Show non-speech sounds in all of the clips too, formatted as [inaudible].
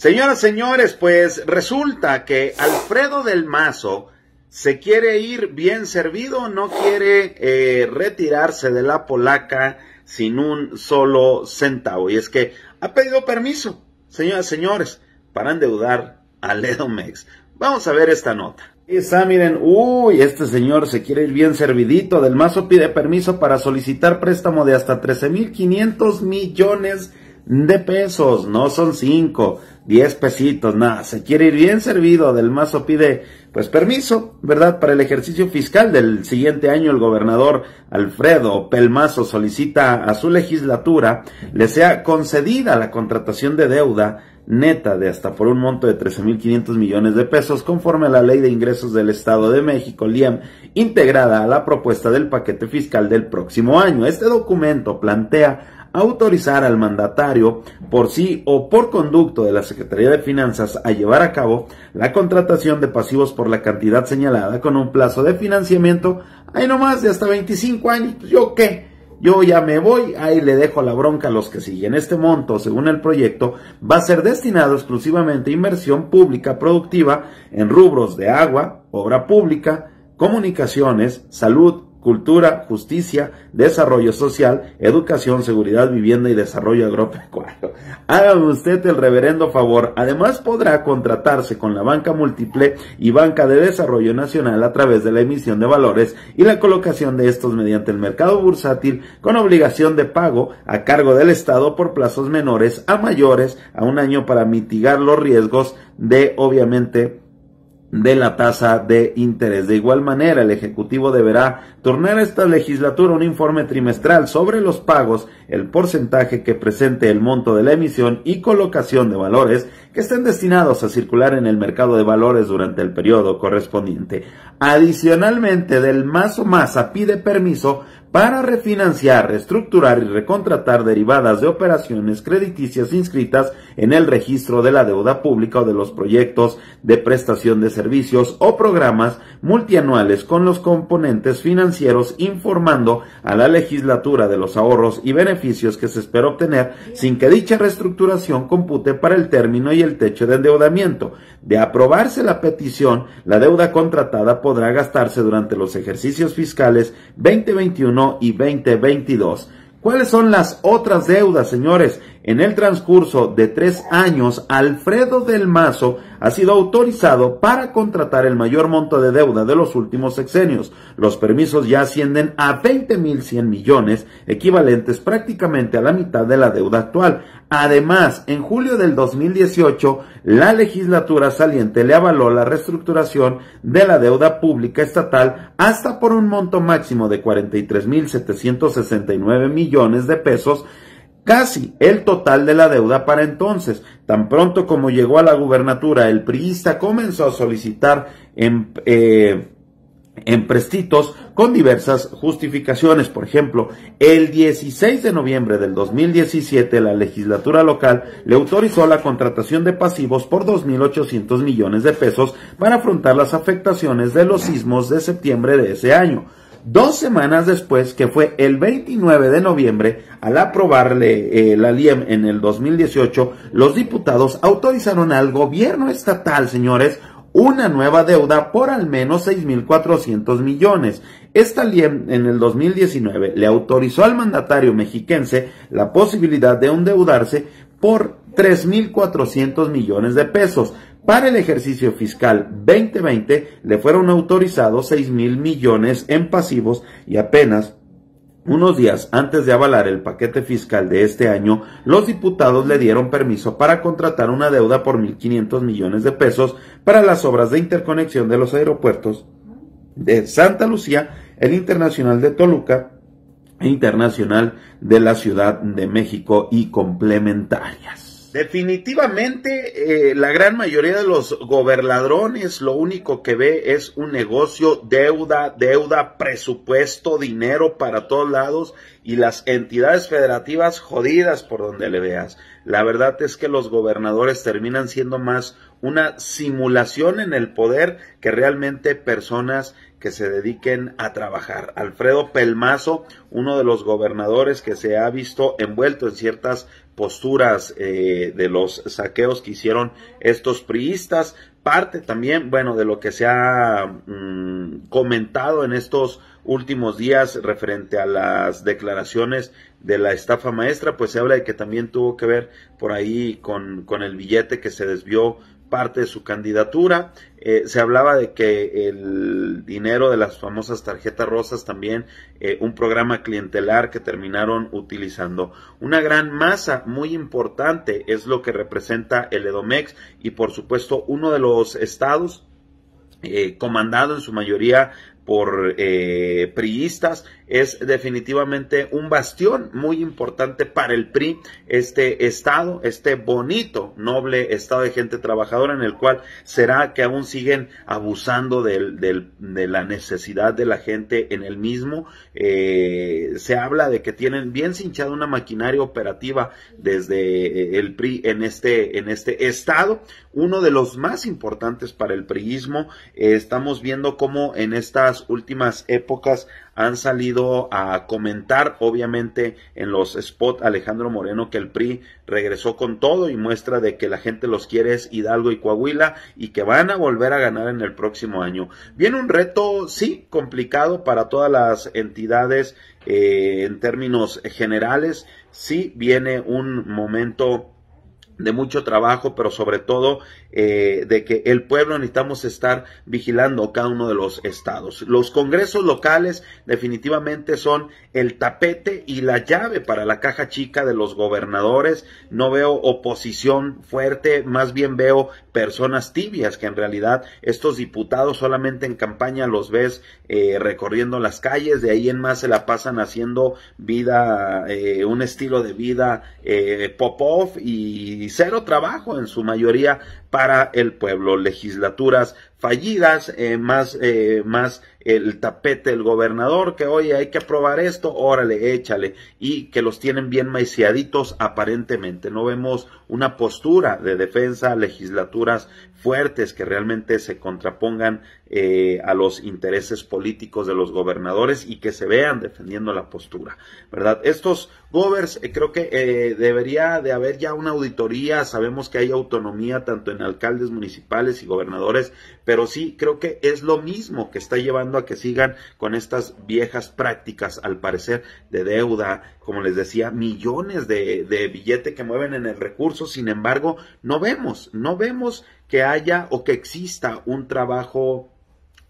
Señoras, señores, pues resulta que Alfredo del Mazo se quiere ir bien servido, no quiere eh, retirarse de la polaca sin un solo centavo. Y es que ha pedido permiso, señoras, señores, para endeudar a Ledomex. Vamos a ver esta nota. Está, miren, uy, este señor se quiere ir bien servidito. Del Mazo pide permiso para solicitar préstamo de hasta 13.500 millones de pesos, no son cinco diez pesitos, nada, se quiere ir bien servido, del mazo pide pues permiso, ¿verdad? Para el ejercicio fiscal del siguiente año el gobernador Alfredo Pelmazo solicita a su legislatura le sea concedida la contratación de deuda neta de hasta por un monto de trece mil quinientos millones de pesos conforme a la Ley de Ingresos del Estado de México, LIEM, integrada a la propuesta del paquete fiscal del próximo año. Este documento plantea autorizar al mandatario por sí o por conducto de la Secretaría de Finanzas a llevar a cabo la contratación de pasivos por la cantidad señalada con un plazo de financiamiento, ahí nomás de hasta 25 años, pues, yo qué, yo ya me voy, ahí le dejo la bronca a los que siguen. Este monto, según el proyecto, va a ser destinado exclusivamente a inversión pública productiva en rubros de agua, obra pública, comunicaciones, salud, cultura, justicia, desarrollo social, educación, seguridad, vivienda y desarrollo agropecuario. Hágame [laughs] usted el reverendo favor. Además podrá contratarse con la banca múltiple y banca de desarrollo nacional a través de la emisión de valores y la colocación de estos mediante el mercado bursátil con obligación de pago a cargo del Estado por plazos menores a mayores a un año para mitigar los riesgos de obviamente de la tasa de interés. De igual manera, el Ejecutivo deberá turnar a esta legislatura un informe trimestral sobre los pagos, el porcentaje que presente el monto de la emisión y colocación de valores que estén destinados a circular en el mercado de valores durante el periodo correspondiente. Adicionalmente, del más o más pide permiso para refinanciar, reestructurar y recontratar derivadas de operaciones crediticias inscritas en el registro de la deuda pública o de los proyectos de prestación de servicios o programas multianuales con los componentes financieros informando a la legislatura de los ahorros y beneficios que se espera obtener sin que dicha reestructuración compute para el término y el techo de endeudamiento. De aprobarse la petición, la deuda contratada podrá gastarse durante los ejercicios fiscales 2021 y 2022. ¿Cuáles son las otras deudas, señores? En el transcurso de tres años, Alfredo del Mazo ha sido autorizado para contratar el mayor monto de deuda de los últimos sexenios. Los permisos ya ascienden a 20.100 millones, equivalentes prácticamente a la mitad de la deuda actual. Además, en julio del 2018, la legislatura saliente le avaló la reestructuración de la deuda pública estatal hasta por un monto máximo de 43.769 millones de pesos casi el total de la deuda para entonces. Tan pronto como llegó a la gubernatura, el priista comenzó a solicitar en, em, eh, con diversas justificaciones. Por ejemplo, el 16 de noviembre del 2017 la legislatura local le autorizó la contratación de pasivos por 2.800 millones de pesos para afrontar las afectaciones de los sismos de septiembre de ese año dos semanas después, que fue el 29 de noviembre, al aprobarle eh, la LIEM en el 2018, los diputados autorizaron al gobierno estatal, señores, una nueva deuda por al menos 6.400 millones. Esta LIEM en el 2019 le autorizó al mandatario mexiquense la posibilidad de endeudarse por 3.400 millones de pesos. Para el ejercicio fiscal 2020 le fueron autorizados 6 mil millones en pasivos y apenas unos días antes de avalar el paquete fiscal de este año, los diputados le dieron permiso para contratar una deuda por 1.500 millones de pesos para las obras de interconexión de los aeropuertos de Santa Lucía, el Internacional de Toluca e Internacional de la Ciudad de México y complementarias. Definitivamente, eh, la gran mayoría de los gobernadrones lo único que ve es un negocio, deuda, deuda, presupuesto, dinero para todos lados y las entidades federativas jodidas por donde le veas. La verdad es que los gobernadores terminan siendo más una simulación en el poder que realmente personas que se dediquen a trabajar. Alfredo Pelmazo, uno de los gobernadores que se ha visto envuelto en ciertas posturas eh, de los saqueos que hicieron estos priistas, parte también, bueno, de lo que se ha mm, comentado en estos últimos días referente a las declaraciones de la estafa maestra, pues se habla de que también tuvo que ver por ahí con, con el billete que se desvió parte de su candidatura. Eh, se hablaba de que el dinero de las famosas tarjetas rosas también, eh, un programa clientelar que terminaron utilizando. Una gran masa muy importante es lo que representa el Edomex y por supuesto uno de los estados eh, comandado en su mayoría por eh, priistas, es definitivamente un bastión muy importante para el PRI, este estado, este bonito, noble estado de gente trabajadora en el cual será que aún siguen abusando de la necesidad de la gente en el mismo. Eh, se habla de que tienen bien cinchada una maquinaria operativa desde eh, el PRI en este, en este estado, uno de los más importantes para el priismo. Eh, estamos viendo cómo en estas últimas épocas han salido a comentar, obviamente, en los spot Alejandro Moreno que el PRI regresó con todo y muestra de que la gente los quiere es Hidalgo y Coahuila y que van a volver a ganar en el próximo año. Viene un reto, sí, complicado para todas las entidades eh, en términos generales. Sí, viene un momento de mucho trabajo, pero sobre todo eh, de que el pueblo necesitamos estar vigilando cada uno de los estados. Los congresos locales definitivamente son el tapete y la llave para la caja chica de los gobernadores. No veo oposición fuerte, más bien veo personas tibias que en realidad estos diputados solamente en campaña los ves eh, recorriendo las calles, de ahí en más se la pasan haciendo vida, eh, un estilo de vida pop off y cero trabajo en su mayoría para el pueblo. Legislaturas fallidas, eh, más, eh, más el tapete del gobernador que oye hay que aprobar esto, órale, échale, y que los tienen bien maiciaditos aparentemente. No vemos una postura de defensa, legislaturas fuertes que realmente se contrapongan eh, a los intereses políticos de los gobernadores y que se vean defendiendo la postura, ¿verdad? Estos gobers eh, creo que eh, debería de haber ya una auditoría, sabemos que hay autonomía tanto en alcaldes municipales y gobernadores, pero sí creo que es lo mismo que está llevando a que sigan con estas viejas prácticas, al parecer, de deuda, como les decía, millones de, de billete que mueven en el recurso, sin embargo, no vemos, no vemos que haya o que exista un trabajo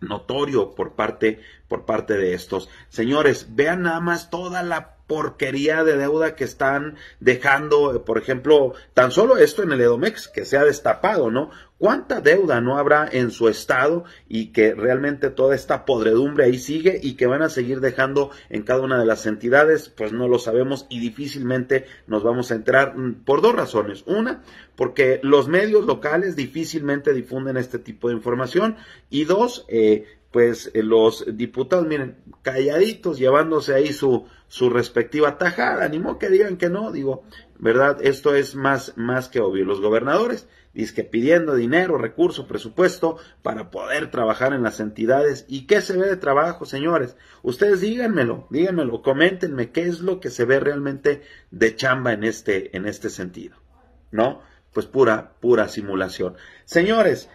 notorio por parte por parte de estos. Señores, vean nada más toda la porquería de deuda que están dejando, por ejemplo, tan solo esto en el Edomex, que se ha destapado, ¿no? ¿Cuánta deuda no habrá en su estado y que realmente toda esta podredumbre ahí sigue y que van a seguir dejando en cada una de las entidades? Pues no lo sabemos y difícilmente nos vamos a enterar mm, por dos razones. Una, porque los medios locales difícilmente difunden este tipo de información y dos, eh, pues eh, los diputados, miren, calladitos, llevándose ahí su, su respectiva tajada, animó que digan que no, digo, ¿verdad? Esto es más, más que obvio. Los gobernadores, dice que pidiendo dinero, recursos, presupuesto para poder trabajar en las entidades. ¿Y qué se ve de trabajo, señores? Ustedes díganmelo, díganmelo, coméntenme qué es lo que se ve realmente de chamba en este, en este sentido, ¿no? Pues pura, pura simulación. Señores,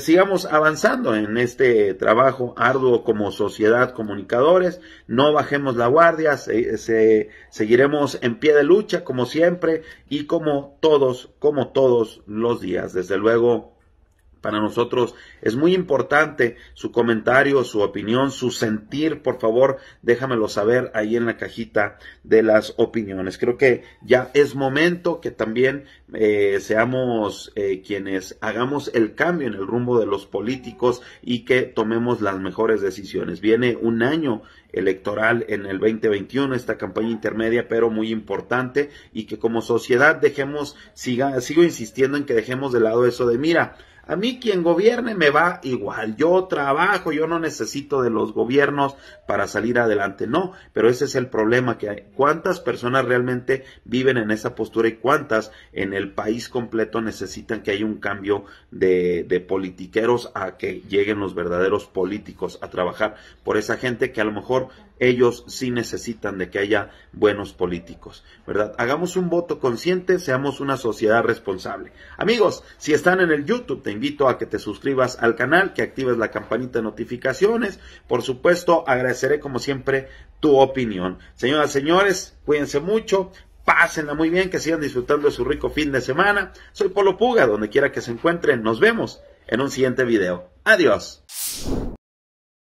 sigamos avanzando en este trabajo arduo como sociedad comunicadores, no bajemos la guardia, se, seguiremos en pie de lucha como siempre y como todos, como todos los días. Desde luego, para nosotros es muy importante su comentario, su opinión, su sentir. Por favor, déjamelo saber ahí en la cajita de las opiniones. Creo que ya es momento que también eh, seamos eh, quienes hagamos el cambio en el rumbo de los políticos y que tomemos las mejores decisiones. Viene un año electoral en el 2021, esta campaña intermedia, pero muy importante y que como sociedad dejemos, siga, sigo insistiendo en que dejemos de lado eso de mira, a mí quien gobierne me va igual. Yo trabajo, yo no necesito de los gobiernos para salir adelante. No, pero ese es el problema que hay. ¿Cuántas personas realmente viven en esa postura y cuántas en el país completo necesitan que haya un cambio de, de politiqueros a que lleguen los verdaderos políticos a trabajar por esa gente que a lo mejor ellos sí necesitan de que haya buenos políticos, ¿verdad? Hagamos un voto consciente, seamos una sociedad responsable. Amigos, si están en el YouTube, te invito a que te suscribas al canal, que actives la campanita de notificaciones. Por supuesto, agradeceré como siempre tu opinión. Señoras, señores, cuídense mucho. Pásenla muy bien, que sigan disfrutando de su rico fin de semana. Soy Polo Puga, donde quiera que se encuentren. Nos vemos en un siguiente video. Adiós.